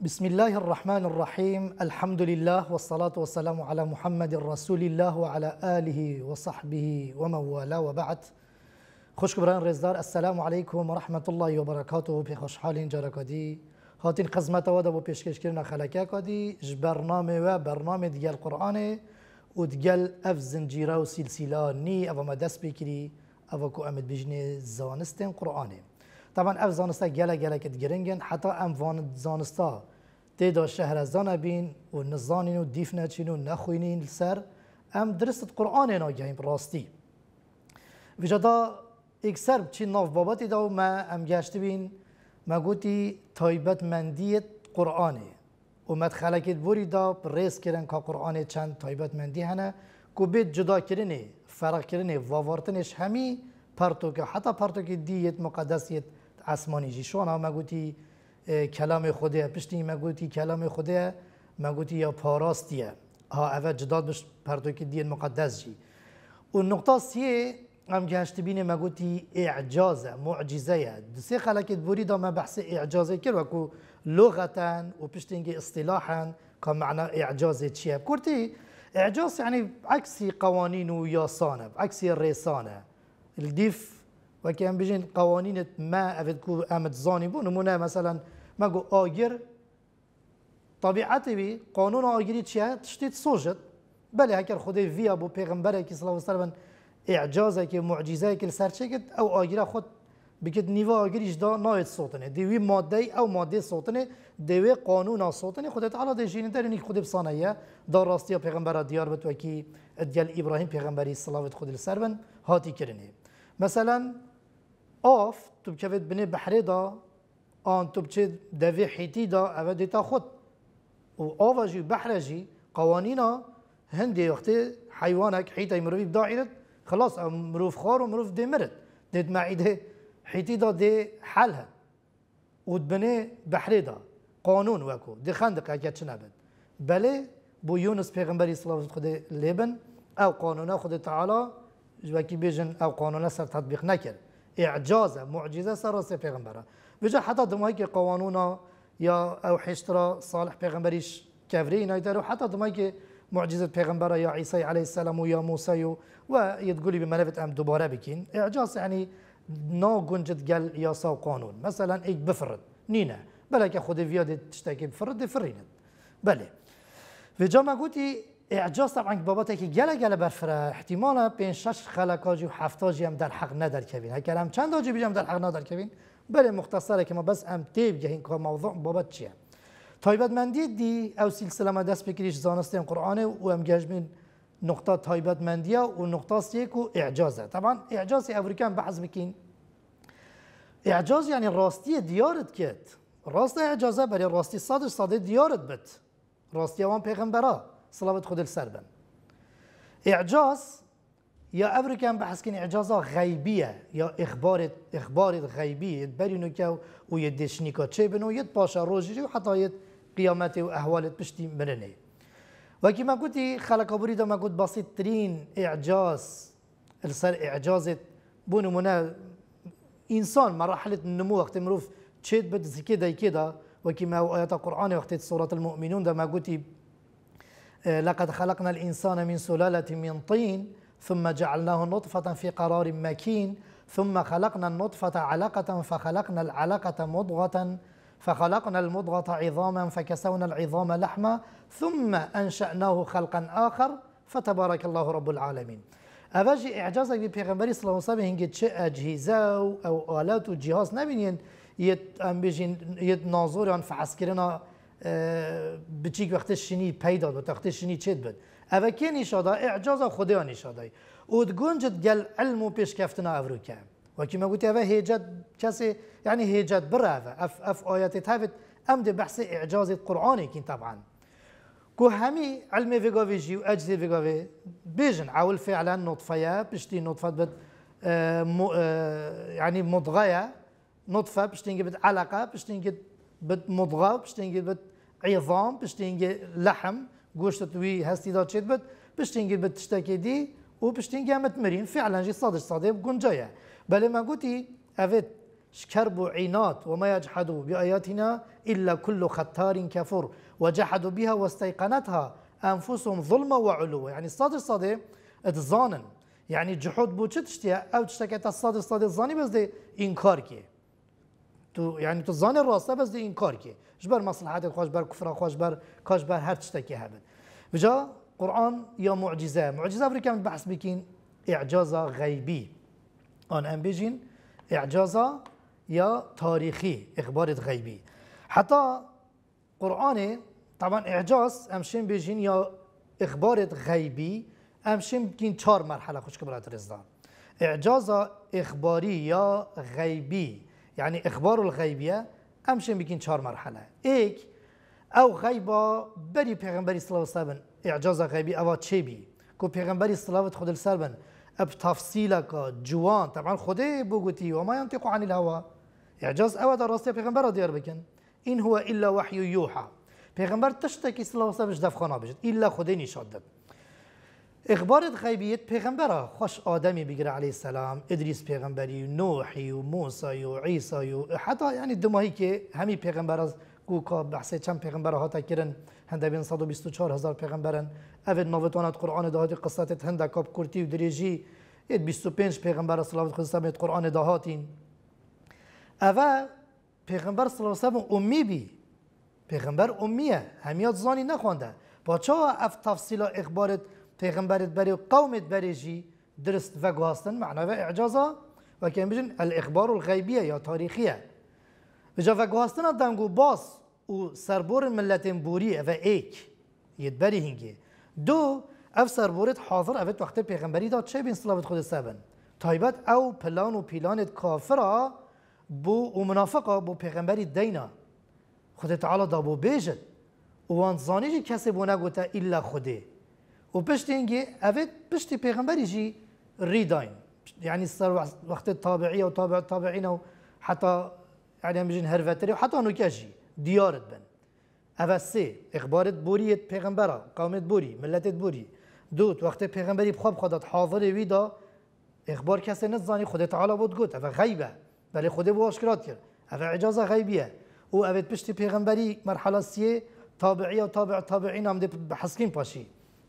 بسم الله الرحمن الرحيم الحمد لله والصلاة والسلام على محمد رسول الله وعلى آله وصحبه ومن وبعد خوش بران رزدار السلام عليكم ورحمة الله وبركاته في خوش حال جارة هاتين خزمة ودا بو پیشکش کرنا خلقه کدی برنامه و برنامه دي القرآن و دیگل اف زنجیره و سلسله نی او ما دست بكري او كو امد بجنه زانستن قرآنه طبعا اف زانستا گلا گلا کت گرنگن حتا ام وان زانستا دا شهر زانه بین و نزانین و دیف نچین و نخوینین سر ام درست قرآن اینا گهیم راستی ویجادا سر چی ناف باباتی دا و ما ام گشت بین ما گوتی تایبت مندیت قرآنه و مد مدخلکت بوری دا ریس کرن که قرآن چند تایبت مندی هنه که بید جدا کرنه فرق کرنه ووارتنش همی پرتو که حتی پرتو که دیت مقدسیت اسمانی جی شونا ما گوتی اه، کلام خوده پشتی ما گوتی کلام خوده ما گوتی یا پاراستیه ها اول جداد بش پرتو که دین مقدس جی و نقطه سیه ام گشت بینه ما گوتی اعجازه معجزه دسه خلکت بوری دا ما بحث اعجازه کر و کو لغتا و پشتینگه اصطلاحا که معنا اعجازه چیه کرتی اعجاز يعني عكس قوانين وياسانه بعكس الريسانه الديف و که هم بجین قوانین ما اوید کو امت زانی بو نمونه مثلا مگو آگر طبیعتی بی قانون آگری چیه تشتید سوجد بله هکر خدای ویا بو پیغمبره که صلی الله علیه اعجازه که معجزه که سر چکت او آگره خود بکت نیوا آگریش دا نایت سوتنه دیوی ماده او ماده سوتنه دیوی قانون سوتنه خودت علا دیشینی در اینی خود بسانه دا راستی پیغمبر دیار بتو کی ادیال ابراهیم پیغمبری صلوات خود سر بن هاتی کرنه مثلا اوف تو بكافيت بني بحريدا ان تو بتشي دافي حيتيدا افادي تاخد و اوفا جي بحرجي قوانينا هندي وقت حيوانك حيتا يمروي بدائرة خلاص مروف خار ومروف دي مرت ديت معيدة حيتيدا دي حالها وتبني بحريدا قانون واكو دي خندق هكا تشنابت بلي بو يونس بيغمبري صلى الله عليه وسلم لبن او قانون خد تعالى جواكي بيجن او قانون سر تطبيق نكر اعجازه معجزه سر سي پیغمبره بجا حتى دمای که قوانونا یا او حشترا صالح پیغمبریش كافري ينايتر وحتى دماغي معجزة پیغمبر يا عيسى عليه السلام ويا موسى ويتقولي بمنافت أم دوباره بكين إعجاز يعني نا جنجد قال يا ساو قانون مثلا إيك بفرد نينا بلا خود فيا تشتكي بفرد فرينت بله في ما قوتي اعجاز طبعا بابات که گله گله برفره احتمالا بین شش خلقاجی و هفتاجی هم در حق ندر کبین اگر هم چند آجی بیجم در حق ندر کبین بله مختصره که ما بس هم تیب گهین که موضوع بابت چیه تایبت مندی دی او سلسله ما دست بکریش زانستیم قرآن و هم گجمین نقطه تایبت مندیه و نقطه است یک و اعجازه طبعا اعجاز امریکا بحث میکین اعجاز یعنی راستی دیارت کت راست اعجازه برای راستی صادر صادر دیارت بد راستی اوان پیغمبره سڵاوت خود سربن اعجاز یا ئەوری کەم بە حسکن ئەجازا غیبیه یا ئخبارێت ئخبارێت غەیبیت بەرینوکە و بنو دشنیکە پاشا روزی و حتی پاشە قیامت و پشتی مرنه و ئەهوالت پشتی منێ. وەکی ما خەلەکەبوری دەمەگوت بەسیترین اعجاز سەر ئعجازت بوو نمونە ئینسان مەڕحلت نمو بد زکی دای که دا و وەکی ما آیات قرآن وقتی سورة المؤمنون دا ما گوتی آه، لقد خلقنا الإنسان من سلالة من طين ثم جعلناه نطفة في قرار مكين ثم خلقنا النطفة علقة فخلقنا العلقة مضغة فخلقنا المضغة عظاما فكسونا العظام لحما ثم أنشأناه خلقا آخر فتبارك الله رب العالمين أفاجي إعجازك ببيغمبري صلى الله عليه وسلم شيء أجهزة أو آلات وجهاز نبين يت أم يت في عسكرنا اه، بچیک وقتی شنی پیدا و وقتی شنی چید بد او که نیشادا اعجاز خدا نیشادای او گنجت گل علم و پیش کفتنا اورو که وكما قلت هذا کسی یعنی يعني بره او اف اف آیت تابت ام ده بحث اعجاز قرآنی کن طبعا كو همي علم فيغوفي جي واجزي فيغوفي بيجن عاول فعلا نطفيا بشتي نطفه بد آه مو آه يعني مضغيه نطفه باش تنقبت علاقه باش تنقبت بت مضغه باش تنجي بت عظام باش تنجي لحم قوشت وي هاستي دا بت باش تنجي بت تشتكي دي وباش تنجي متمرين فعلا جي صادش صادي بكون جايه بل ما قلتي افيت شكرب عينات وما يجحدوا بآياتنا إلا كل ختار كفر وجحدوا بها واستيقنتها أنفسهم ظلما وعلوا يعني الصادر صادي اتظانن يعني جحود بو تشتيا أو تشتكت الصادر صادي الظاني بس دي إنكار تو یعنی تو زان راسته بس این کار که بر مصلحت خوش بر کفر خوش بر کاش بر هر چیزی که هبن جا قرآن یا معجزه معجزه رو کم بحث بکین اعجاز غیبی آن ام بجین اعجاز یا تاریخی اخبار غیبی حتی قرآن طبعا اعجاز امشین بجین یا اخبار غیبی امشین بکین چهار مرحله خوش که برات اعجاز اخباری یا غیبی يعني إخبار الغيبية أمشي بكين شهر مرحلة إيك أو غيبة بري بيغمبري صلى الله عليه وسلم إعجاز غيبي أو بي كو بيغمبري صلى الله عليه وسلم أب تفصيلك جوان طبعا خدي بوغوتي وما ينطق عن الهوى إعجاز أو در راسي بيغمبر ديار بكن إن هو إلا وحي يوحى پیغمبر تشتكي صلى الله عليه وسلم دفخنا بجد إلا خدي نشدد اخبار غیبیت پیغمبر خوش آدمی بگیره علیه السلام ادریس پیغمبری نوحی و موسی و عیسی و حتی یعنی دمایی که همی پیغمبر از گوکا بحث چند پیغمبر ها تکرن هنده بین 124 هزار پیغمبرن اول نوتانت قرآن دهاتی قصات هنده کاب کرتی و دریجی 25 پیغمبر صلوات خود سمیت قرآن دهاتین اول پیغمبر صلوات و امی بی پیغمبر امیه همیات زانی نخونده با چه اف تفصیل اخبارت peygamberit berê û qewmet berê jî dirist veguhastin mena ve ecaza wekê bijin el îxbarul xeybiye ya tarîxiye Bija veguhastina dengû bas û serborên milletên borî ev ek yedberî hingê. Do ev serborêt hazir evet wextê pêxemberî da çêbên silavit xudê sebin. Taybet ew plan û pîlanê kafira bû û minafiqa bû pêxemberî deyna. Xudê Teala da bû bêjin. û wan zanî jî kesê bû negota illa xudê. وباش تنجي افيت باش تي بيغمبر يجي الريداين يعني صار وقت الطابعيه وطابع الطابعين حتى يعني مجن هرفتري وحتى نوكاجي ديارت بن افسي اخبارت بوريت بيغمبرا قومت بوري ملتت بوري دوت وقت پیغمبری بخواب خودت حاضر وی اخبار کسی نزانی خود تعالی بود گوت اف غیبه ولی خود بو آشکرات کرد اف اجازه غیبیه او اوت پشت پیغمبری مرحله سیه تابعیه و طابع تابعین هم حسکین پاشی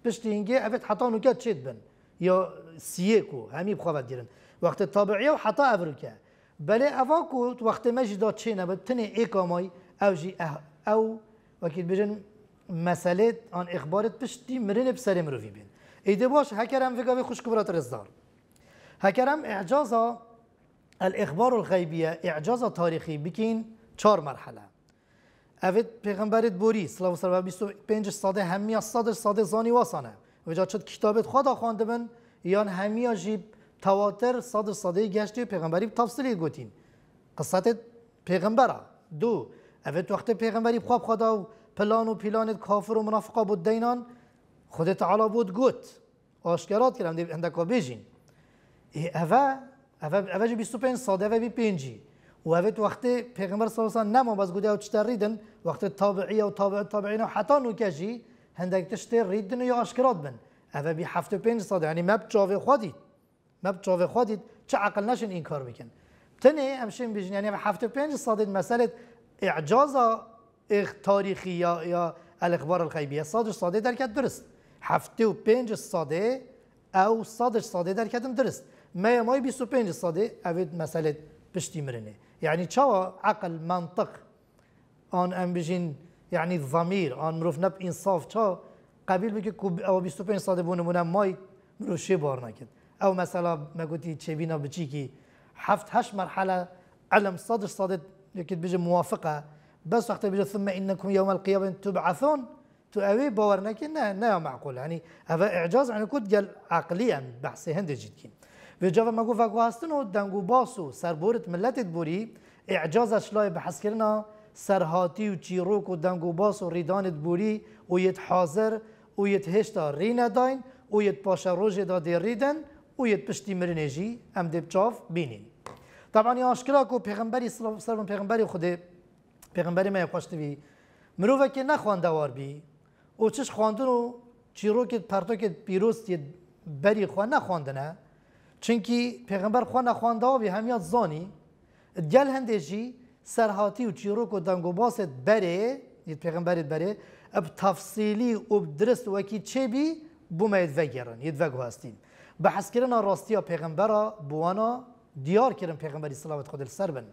پشتی هنگی افت حتا نو کات بن یا سیه کو همی بخواد وقت طبیعی و حتا افرو که بله افا کو وقت مجدا چینه بد تنه ایکامای او جی او وكيد بجن مسئله عن اخبارت پشتی مرن بسر مروفی بين ایده باش هكرم هکرم فکر خوش كبرات رزدار هكرم اعجازا الاخبار الغيبيه اعجازا تاريخي بكين چهار مرحله اوید پیغمبرت بوری سلام سر و پنج ساده همی صدر ساده زانی واسانه و جا چد کتابت خدا خوانده من یان همی جیب تواتر صدر ساده گشتی پیغمبری تفصیلی گوتین قصت پیغمبره دو اوید وقت پیغمبری خواب خدا و پلان و پیلان کافر و منافقه بود دینان خود تعالی بود گوت آشکرات کردم اندکا بیجین اوه اوه اوه 25 ساده و بی پینجی و هفت وقتی پیغمبر صلی الله علیه و نما باز گوده او تشتر ریدن وقتی تابعیه و تابع تابعین و حتی نو کشی هندک تشت ریدن یا اشکرات بن اوه بی هفت و پنج صد یعنی مب چاوه خودید مب چاوه خودید چه عقل نشین این کار بکن تنه امشین بیشین یعنی هفت و پنج صد مسئله اعجاز تاریخی یا یا الاخبار الغیبیه صادش صاده درکت درست هفته و پنج صاده او صادش صاده درکتم درست ما مای پنج صاده اوید مسئله باش تمرني يعني تشاو عقل منطق آن ام بجين يعني الضمير آن مروف نب انصاف تشاو قبيل بك که او 25 ساله بون مونم ماي رو شي بار نکد او مثلا ما قلتي تشيبينا بتشيكي که هفت مرحله علم صدر صادت یکید بيجي موافقه بس وقت بيجي ثم انكم يوم القيامه تبعثون تو اوي باور نکن نه نه معقول يعني هذا اعجاز عن يعني کود عقليا بحثي بحث و جواب مگو وگو و دنگو باسو سربورت ملتت بوری اعجاز اشلای به حسکرنا سرهاتی و چیروک و دنگو باسو و ریدانت بوری و یت حاضر و یت هشتا رینه داین و یت پاشا روژه دا ریدن و یت پشتی مرنجی ام دیب چاف بینین طبعا یا اشکلا که پیغمبری سرون پیغمبری خود پیغمبری مای خوشتوی مروه که نخوانده وار بی او چش خواندن و چیروکت پرتوک پیروست یه بری خوان نخواندنه چونکی پیغمبر خو نه خوانده و همیت زانی گل هندجی سرهاتی و چیروک و دنگو باست بره پیغمبرت بره اب تفصیلی و درست وکی چه بی بوما یدوگرن یدوگو هستین بحث کردن راستی پیغمبر بوانا دیار کردن پیغمبری صلوات خود سر بن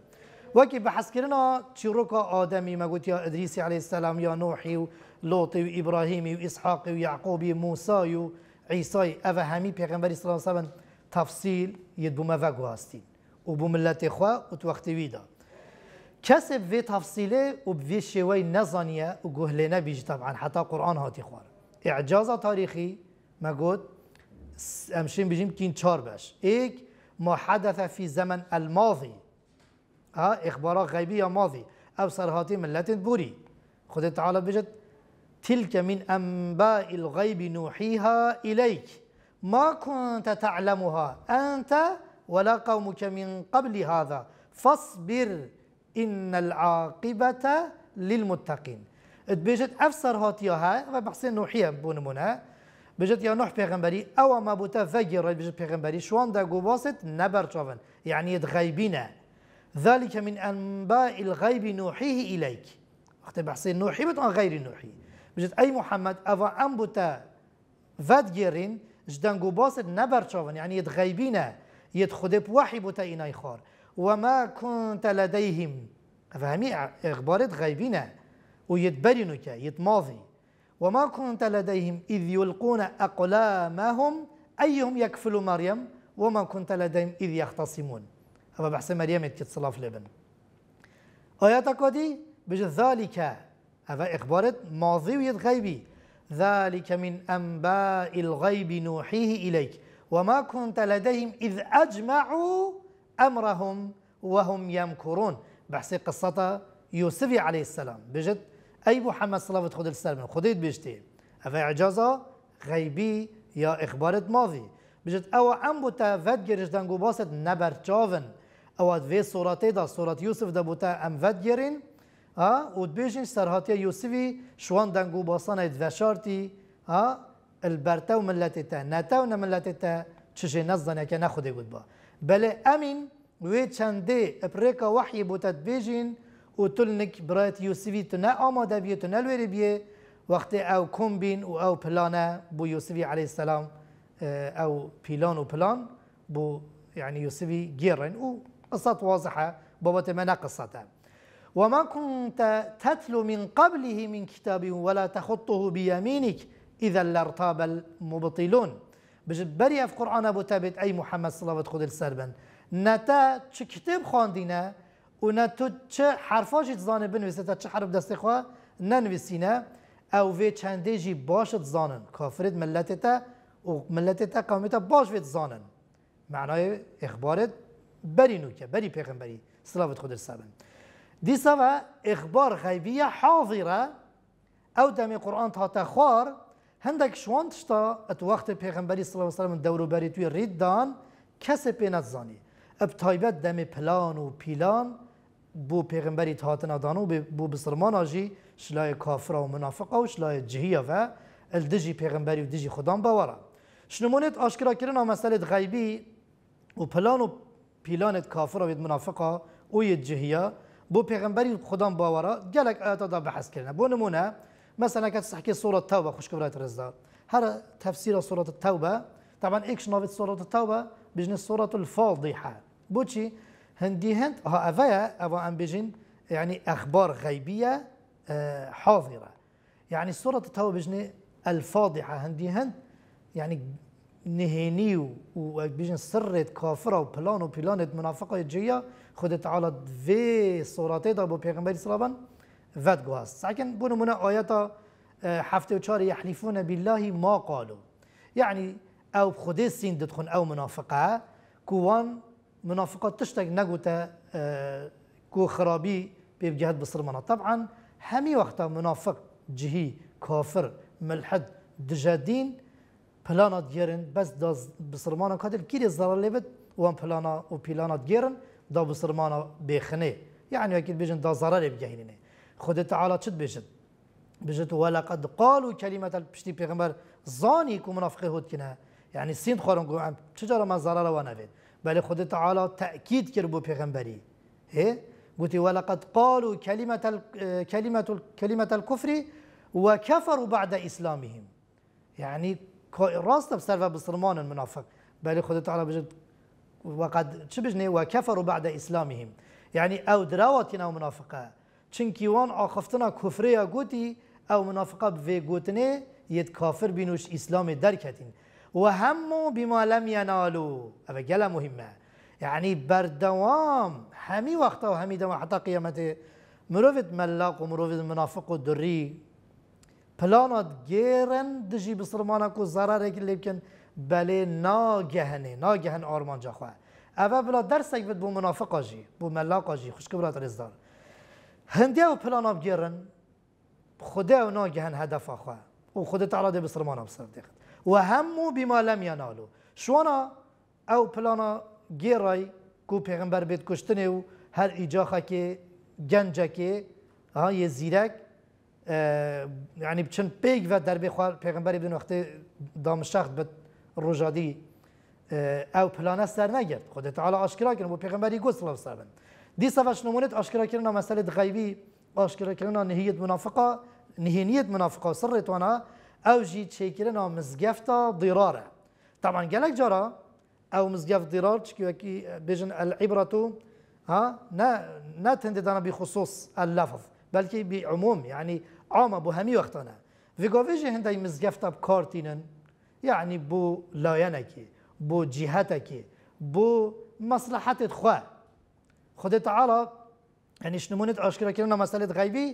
وکی بحث کردن چیروک آدمی مگوت یا ادریسی علیه السلام یا نوحی و لوطی و ابراهیمی و اسحاقی و یعقوبی موسی و عیسی اوه همی پیغمبری صلوات خود تفصيل يد بومه و گواستین و بو ملت خواه و تو وقتی ویدا کسی به تفصیله و به شوی و گهله نبیج طبعا حتى قرآن هاتی خوار اعجاز ما قد أمشين بجیم كين چار باش إيك ما حدث في زمن الماضي ها آه، اخبارات غيبيه ماضي ابصر هاتي ملت بوري خد تعالى بجد تلك من انباء الغيب نوحيها اليك ما كنت تعلمها أنت ولا قومك من قبل هذا فاصبر إن العاقبة للمتقين بجد أفسر هاتيها وبحسن نوحية بونمونا بجد يا نوح بيغمبري أو ما بوتا فجر بجد بيغمبري شوان دا قباست نبر جوان يعني يتغيبنا ذلك من أنباء الغيب نوحيه إليك وقت بحسن نوحي بتوان غير نوحي بجد أي محمد أفا أم بوتا جدنگو باسد نبرچاون يعني يد يد يتخد بوحي بوتا إناي خار وما كنت لديهم فهمي إخبارت برينوكا يد ماضي وما كنت لديهم إذ يلقون أقلامهم أيهم يكفل مريم وما كنت لديهم إذ يختصمون هذا بحث مريم في لبن آياتك ودي بجد ذلك هذا إخبارت ماضي غيبي ذلك من أنباء الغيب نوحيه إليك وما كنت لديهم إذ أجمعوا أمرهم وهم يمكرون بحسي قصة يوسف عليه السلام بجد أي محمد صلى الله عليه وسلم خديت بيجتي أفا عجازة غيبي يا إخبار ماضي بجد أو أم بوتا فدجرش دانجو باست نبر تشافن أو في صورتي دا صورة يوسف دا بوتا أم فدجرين ها وتبيجن سرهاتيا يوسفي شوان دانغو باصانا دفشارتي ها البرتو تا ملتتا نتاونا تا تشجي نظنا كنا خدي گود با بل امين وي تشاندي بريكا وحي بوتت بيجن وتلنك برات يوسفي تنا اما دبي تنا الوري بيه وقت او كومبين و او بلانا بو يوسفي عليه السلام او بلان و پلان بو يعني يوسفي جيرن و قصة واضحة بابا ما قصتها وما كنت تتلو من قبله من كتاب ولا تخطه بيمينك إذا لارتاب المبطلون بجبري في قرآن أبو تابت أي محمد صلى الله عليه وسلم نتا كتاب خاندينا ونتا حرفاش تزان بن وستا چه حرف دست او في تشانديجي باش زانن کافرت ملتتا وملتتا ملتتا قومتا باش وی معناه معنای بري نوكا بري بری صلى الله عليه وسلم دي سوا اخبار غيبيه حاضره او دم قران تا خوار هندك شوان تشتا اتوقت وقت پیغمبري صلى الله عليه وسلم دورو باري توي ريد دان کس پینت زانی اب تایبت دم پلان و پیلان بو پیغمبری تاتنا دانو بو بسرمان آجی شلای کافر و منافقا و شلای جهیه و الدجی پیغمبری و دجی خدام باورا شنمونت آشکرا کرنا مسئله غیبی و پلان و پیلانت کافر و منافقا و جهیه بو پیغمبری خدام باورا گلک آیات دا بحث کردن بو نمونه مثلا که تحکی سوره توبه خوشکبرات رزدا هر تفسیر سوره التوبه طبعا ایکش نوید سوره التوبه بجن سوره الفاضحه بو چی هندی هند ها اوه اوه ام بجن يعني اخبار غيبيه اه، حاضره يعني سوره التوبه بجن الفاضحه هندی هند يعني نهيني وبيجن سرت كافره و وبلانت منافقه جيه خود تعالی وی صورت دا با پیغمبر اسلام ود گواست ساکن بو نمونه آیتا هفته و چار یحلیفون بالله ما قالو یعنی او خودی سین دتخون او منافقه کوان منافقه منافقات تشتك اه، کو خرابی كو خرابي بجهد منا طبعا همی وقتا منافق جهی کافر ملحد دجادین پلانات گیرن بس داز بصرمانا قادر كيري زراليبت وان پلانا و پلانات گیرن دا بسرمانا بخنه يعني اكيد بيجن دا ضرر بجهنينه خود تعالى چت بيجن بيجت ولقد قالوا كلمة البشتي پیغمبر زاني كو منافقه هود كنه يعني سين خورن قو ام چجارا من ضرر ونفيد بل خود تعالى تأكيد كر بو پیغمبري هي اه؟ قلت ولقد قالوا كلمة كلمة كلمة الكفر وكفروا بعد إسلامهم يعني راست بسرفة بسرمان المنافق بل خود تعالى بيجت وقد تشبجني وكفروا بعد إسلامهم يعني أو دراوتنا أو منافقة چنكي وان آخفتنا كفرية قوتي أو منافقة بفي قوتني يد كافر بينوش إسلام دركتين وهمو بما لم ينالوا هذا جلا مهمة يعني بردوام همي وقتا وهمي دوام حتى قيامته مروفت ملاق ومروفت منافق ودري بلانات جيرن دجي بصرمانك كو اللي بكن بله ناگهنه ناگهن آرمانجا خواه اوه بلا درسک بد بو منافق آجی بو ملاق آجی خوشک بلا ترزدار هنده و پلان آب گیرن خدا و ناگهن هدف خواه و خود تعالی ده بسرمان آب سر دیخت و همو بما لم ینالو شوانا او پلانا گیرای کو پیغمبر بیت کشتنه و هر ایجاخه که گنجه که ها یه زیرک یعنی بچن پیگ و در بخوار پیغمبر ابن وقت دامشخت بد الرجادي او اه، بلانا سر نگرد خود تعالى اشكرا کرد بو پیغمبری گو صلی الله دي دیسا نمونت آشکرا کردن مسألة غیبی آشکرا کردن نهية منافقه نهینیت منافقه سر وانا او جی چیکرنا مزگفتا ضراره طبعا گلک جارا او مزگفت ضرار چکی وکی بجن العبرة ها نا نا تنددنا بخصوص اللفظ بلکه بعموم يعني عام ابو همي وقتانه في هندای هنداي اب بكارتينن يعني بو لاینکی بو جهتك بو مصلحتت خواه خود تعالی یعنی شنمونت آشکرا کردن مسئله غيبي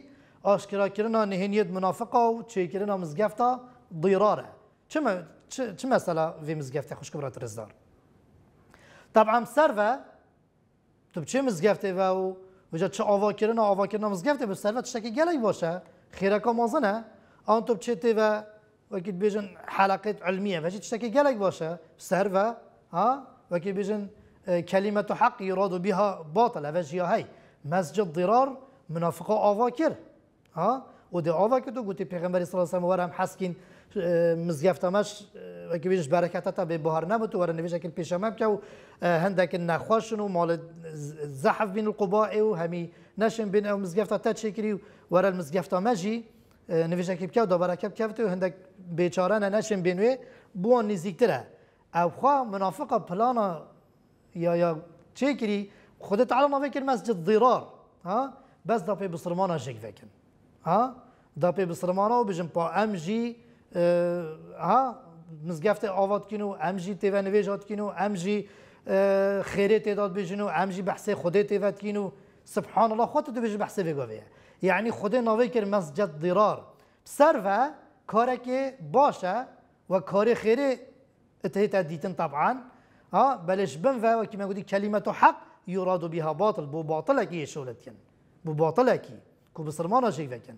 آشکرا کردن نهینیت منافقا و چه كرنا مزقفتا ضراره چه مسألة في مزقفتا مزگفته خوش کبرات رزدار طبعا سروا تب چه مزقفتا و و وجا چه آوا كرنا آوا كرنا مزقفتا به سروا تشتکی گلی باشه خیرکا مازنه آن تب چه تی و وەکی بيجن حلقات علمية بەچی تشتكي گەلێک باشا سەر بە ها وەکی بێژن کەلیمە و حەقی ڕۆد و بیها باتە لەەوە ژیاهی مەسجد دیرار منافقا ئاوا کرد ها و دی ئاوا کرد و گوتی پێغمبەری سەسەم وەرم حەسکین مزگەفتەمەش وەکی بێژ بەرەکەتە بێ بەهار نەبت و وەرە نوێژەکرد پێشەمە بکە و هەندێکن نەخۆشن و ماڵ زەحف بین القوبائێ و هەمی نەشن بین ئەو مزگەفتە تا و نویژکیب کیا و دابرکیب کیا و هندک بیچارانه نشین بینوی بوان نزدیکتره او خواه منافقه پلانا یا یا چه کری خودت علم نوی کن مسجد ضرار ها بس دا پی بسرمانا جگ وکن ها دا پی بسرمانا و بجن پا ام جی ها مزگفت آواد کنو ام جی تیوه نویجات کنو ام جی خیره تعداد بجنو ام جی بحث خوده تیوه کنو سبحان الله خودت دو بجن بحث بگوه يعني خود ناوی کرد مسجد ضرار و کار که باشه و کار خیره اتهیت دیتن طبعا ها آه، بلش بن و كما قلت كلمة حق يراد بها باطل بو باطلك يشولت كن بو باطل باطلك كو بسرمانا شي فكن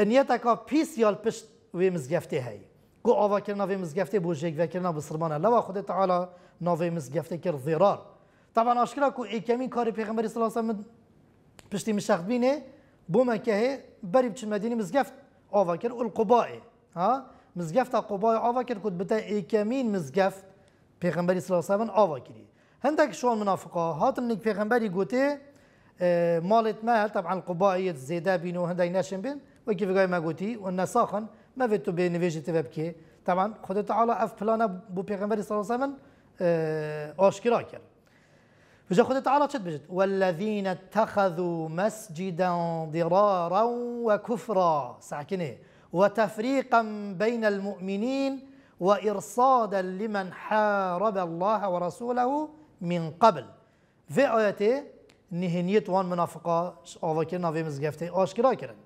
نيتك پیس يال بشت وي مزگفته هی كو آوا كرنا وي مزگفته بو جيك فكرنا بسرمانا لوا خود تعالى ناوي مزگفته کر ضرار طبعا اشکرا كو اي كمين كاري پیغمبر صلى الله عليه وسلم پشتی مشخت بینه بومەکەهێ بەری بچ مەدینی مزگەفت ئاوا کرد القوبائێ ها مزگەفتا قوبای ئاوا کرد کوت بتە ئێکەمین مزگەفت پێغمبەری سلاسەن ئاوا کردی هەندێک شوان منافقا هاتن نک پێغمبەری گوتێ اه، مالت مال طبعا قوبایت زێدا بین و هەندێک نەشن بن وەکی بگای مەگوتی و نەساخن مەوێت تو بێ نوێژی تێ بکێ طبعا خودت تعالی بو پلانە بۆ پێغمبەری سلاسەن اه، ئاشکرا کرد فجا خذ تعالى تشد بجد والذين اتخذوا مسجدا ضرارا وكفرا ساكنه وتفريقا بين المؤمنين وإرصادا لمن حارب الله ورسوله من قبل في آياتي نهنيت وان منافقا آوكرنا في مزقفته آشكرا كرن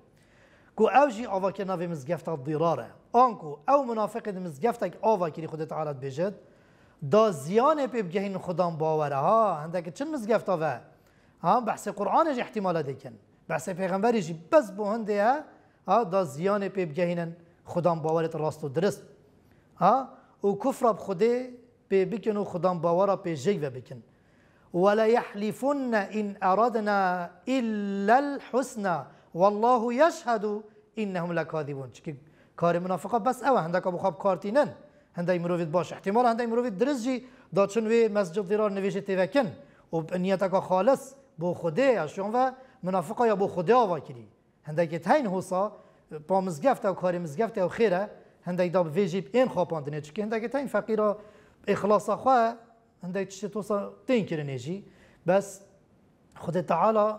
كو أوجي آوكرنا في مزقفته ضرارا آنكو أو منافق مزغفتك اوكي خذ تعالى بجد دا زیان پی بگهین خدام باوره ها هنده که چن مزگفت آوه ها بحث قرآن قرآنش احتمال دیکن بحث جی بس بو هنده ها دا زیان پی بگهینن خدام باورت راست و درست ها او کفر اب خوده پی بکن و خدام باوره پی جیو بکن ولا يحلفن إن أردنا إلا الحسنى والله يشهد إنهم لكاذبون چکی کار منافقة بس أوه عندك أبو خاب كارتينن هەندای مرۆڤێت باش احتیمال هەندای مرۆڤێت درژی داچن وێ مەسجد دیرار نوێژێ تێوەکن و نیەتەکە خالص بۆ خودێ ئەشۆن و منافقا یا بۆ خودێ ئاواکردی هەندێکێت هەین هۆسا با مزگەفتە و کاری مزگەفتە و خێرە هەندێک دا بێژی ئێن خاپاندنێ چکە هەندێکێت هەین فەقیرە ئخلاصا خوا هەندێک چ تۆسا تین کرنێژی بەس خودێ تەعالا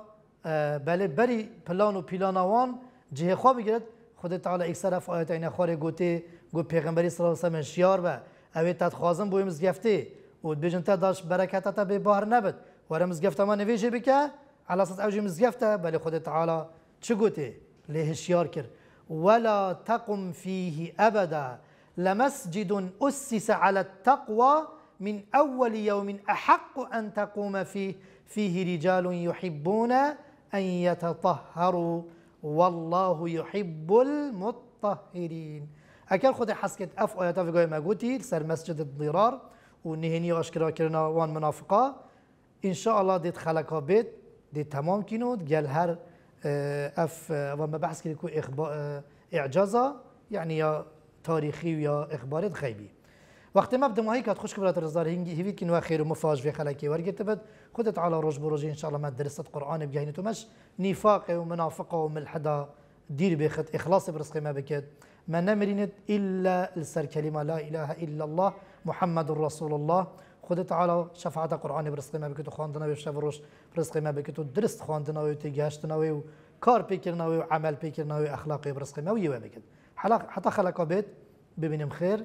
بەلێ بەری پلان و پیلانەوان جێخوا بگرێت خود تعالی ایک صرف آیت این خوار گوته گو پیغمبری صلی الله علیه و سلم شیار به اوی تات خوازم بوی مزگفته و بیجن تا داش برکت تا به بار نبد ور مزگفته ما نویجه بکه على اساس اوجی مزگفته بلی خود تعالی چه گوته له شیار کر ولا تقم فيه ابدا لمسجد اسس على التقوى من اول يوم احق ان تقوم فيه فيه رجال يحبون ان يتطهروا والله يحب المطهرين اكل خود حسكت اف آیات في جاي ماجوتي سر مسجد ضرار و نهینی وان منافقه وان منافقا الله ديت خلقا بيت دي تمام كينو قال هر اه، اف اه، وما ما بحث اه، اخبار اعجازا يعني يا تاريخي ويا اخبار غيبي وقت ما بدم هيك هتخش كبرات الرزار هنجي هيفيد كنوا خير ومفاج في خلاكي مفاج به خلکی ورگت روج خودت إن شاء الله ما درست قرآن بگهینی تو مش نفاق ومنافقة منافقه دير بيخت إخلاص برزق ما بكت ما نمرنت إلا لسر كلمة لا إله إلا الله محمد رسول الله خود تعالى شفعة قرآن برزق ما بكت خواندنا وشف روش برزق ما بكت درست خواندنا وتجاشتنا وكار بيكرنا وعمل بيكرنا وأخلاقي برزق ما ويوا بكت حتى خلق بيت ببنم خير